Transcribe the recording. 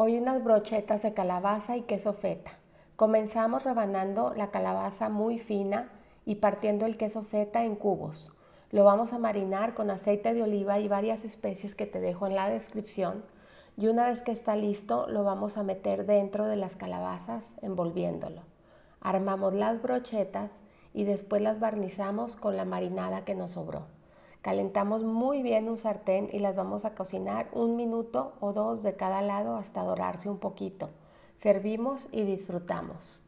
Hoy unas brochetas de calabaza y queso feta. Comenzamos rebanando la calabaza muy fina y partiendo el queso feta en cubos. Lo vamos a marinar con aceite de oliva y varias especies que te dejo en la descripción. Y una vez que está listo, lo vamos a meter dentro de las calabazas envolviéndolo. Armamos las brochetas y después las barnizamos con la marinada que nos sobró. Calentamos muy bien un sartén y las vamos a cocinar un minuto o dos de cada lado hasta dorarse un poquito. Servimos y disfrutamos.